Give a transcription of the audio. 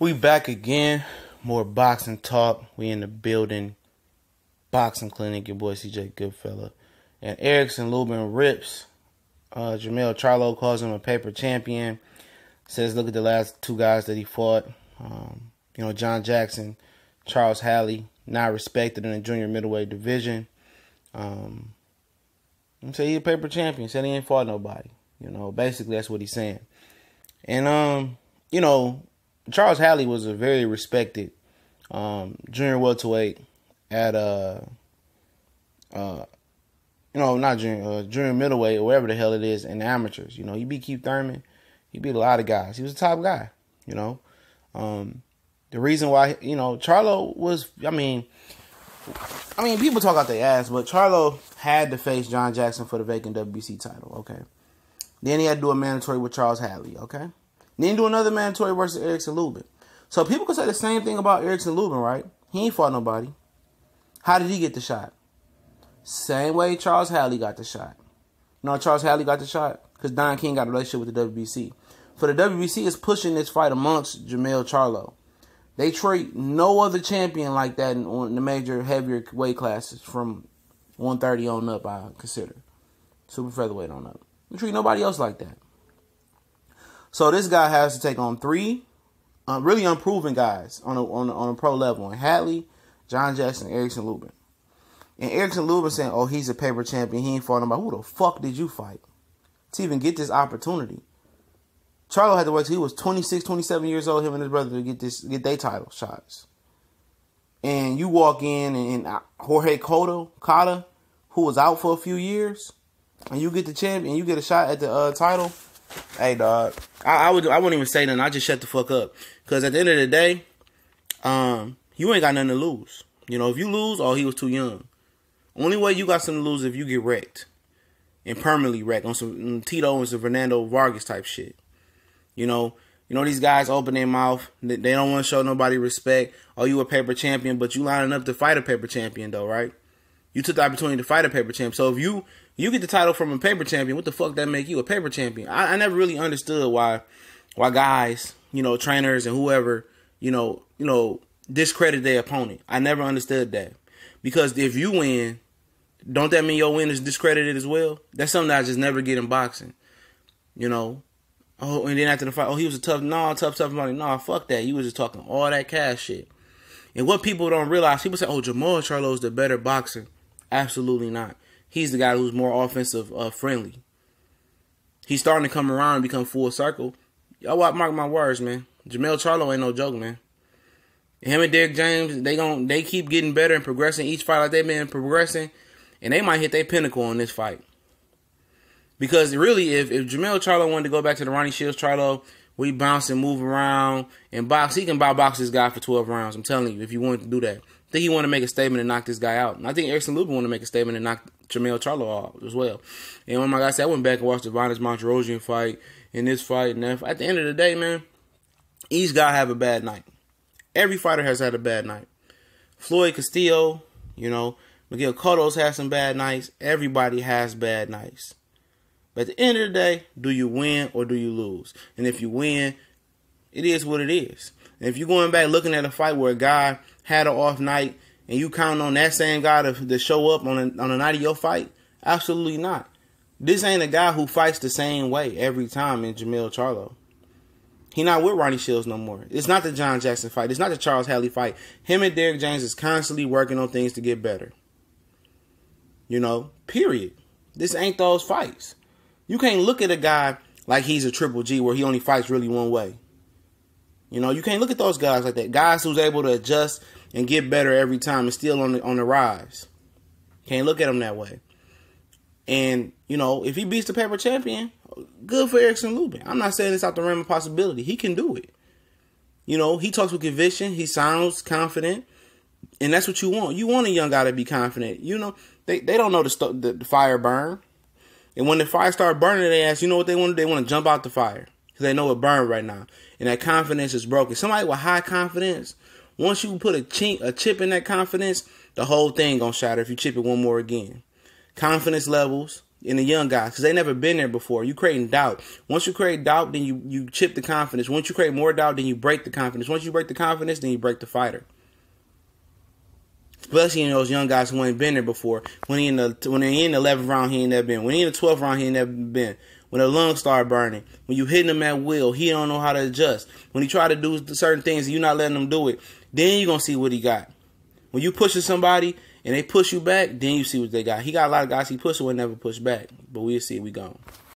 We back again. More boxing talk. We in the building. Boxing clinic. Your boy CJ Goodfella. And Erickson Lubin rips. Uh, Jamel Charlo calls him a paper champion. Says, look at the last two guys that he fought. Um, you know, John Jackson, Charles Halley, not respected in the junior middleweight division. Um, said he a paper champion. Said he ain't fought nobody. You know, basically that's what he's saying. And um, you know, Charles Halley was a very respected um, junior welterweight at uh, uh, you know, not junior, uh, junior middleweight or whatever the hell it is in amateurs. You know, he beat Keith Thurman. He beat a lot of guys. He was a top guy. You know, um, the reason why you know Charlo was, I mean, I mean, people talk out their ass, but Charlo had to face John Jackson for the vacant WBC title. Okay, then he had to do a mandatory with Charles Hadley. Okay, then do another mandatory versus Erickson Lubin. So people could say the same thing about Erickson Lubin, right? He ain't fought nobody. How did he get the shot? Same way Charles Halley got the shot. You know Charles Halley got the shot? Because Don King got a relationship with the WBC. For the WBC, is pushing this fight amongst Jamel Charlo. They treat no other champion like that in, in the major heavier weight classes from 130 on up, I consider. Super featherweight on up. They treat nobody else like that. So this guy has to take on three uh, really unproven guys on a, on a, on a pro level, and Hadley, John Jackson, Erickson Lubin. And Erickson Lubin saying, "Oh, he's a paper champion. He ain't fought nobody. Who the fuck did you fight to even get this opportunity?" Charlo had to wait till he was 26, 27 years old, him and his brother, to get this get their title shots. And you walk in and, and uh, Jorge Cotto, Cotta, who was out for a few years, and you get the champion, you get a shot at the uh, title hey dog, I, I would I wouldn't even say nothing. I just shut the fuck up. Cause at the end of the day, um, you ain't got nothing to lose. You know, if you lose, oh, he was too young. Only way you got something to lose if you get wrecked and permanently wrecked on some mm, Tito and some Fernando Vargas type shit. You know, you know these guys open their mouth. They don't want to show nobody respect. Oh, you a paper champion, but you lining up to fight a paper champion though, right? You took the opportunity to fight a paper champ. So if you you get the title from a paper champion. What the fuck that make you a paper champion? I, I never really understood why why guys, you know, trainers and whoever, you know, you know, discredit their opponent. I never understood that. Because if you win, don't that mean your win is discredited as well? That's something that I just never get in boxing. You know? Oh, and then after the fight, oh, he was a tough, nah, tough, tough money. Nah, fuck that. You was just talking all that cash shit. And what people don't realize, people say, oh, Jamal Charlo's the better boxer. Absolutely not he's the guy who's more offensive uh, friendly. He's starting to come around and become full circle. Y'all mark my words, man. Jamel Charlo ain't no joke, man. Him and Derrick James, they gon' they keep getting better and progressing each fight like they've been progressing, and they might hit their pinnacle in this fight. Because really, if, if Jamel Charlo wanted to go back to the Ronnie Shields Charlo, we bounce and move around and box, he can buy box this guy for 12 rounds. I'm telling you, if you wanted to do that. I think he want to make a statement and knock this guy out. And I think Erickson Lubin want to make a statement and knock Jamel Charlo as well. And when oh my guy said, I went back and watched the Vonage Montrosian fight in this fight and that. At the end of the day, man, each guy have a bad night. Every fighter has had a bad night. Floyd Castillo, you know, Miguel Cotto's had some bad nights. Everybody has bad nights. But at the end of the day, do you win or do you lose? And if you win, it is what it is. And if you're going back looking at a fight where a guy had an off night and you count on that same guy to, to show up on a, on the night of your fight? Absolutely not. This ain't a guy who fights the same way every time in Jamil Charlo. He not with Ronnie Shields no more. It's not the John Jackson fight. It's not the Charles Halley fight. Him and Derek James is constantly working on things to get better. You know, period. This ain't those fights. You can't look at a guy like he's a triple G where he only fights really one way. You know, you can't look at those guys like that. Guys who's able to adjust and get better every time and still on the, on the rise. Can't look at them that way. And you know, if he beats the paper champion, good for Erickson Lubin. I'm not saying it's out the realm of possibility. He can do it. You know, he talks with conviction. He sounds confident, and that's what you want. You want a young guy to be confident. You know, they, they don't know the, st- the, the fire burn, and when the fire start burning, they ask, you know what they want? They want to jump out the fire because they know it burned right now, and that confidence is broken. Somebody with high confidence, once you put a chink, a chip in that confidence, the whole thing gonna shatter if you chip it one more again. Confidence levels in the young guys because they never been there before. You creating doubt. Once you create doubt, then you you chip the confidence. Once you create more doubt, then you break the confidence. Once you break the confidence, then you break the fighter. Especially in those young guys who ain't been there before. When he in the when he in the eleventh round, he ain't never been. When he in the twelfth round, he ain't never been. When the lungs start burning, when you hitting him at will, he don't know how to adjust. When he try to do certain things and you not letting him do it, then you gonna see what he got. When you pushing somebody and they push you back, then you see what they got. He got a lot of guys he pushes will never push back, but we'll see. We gone.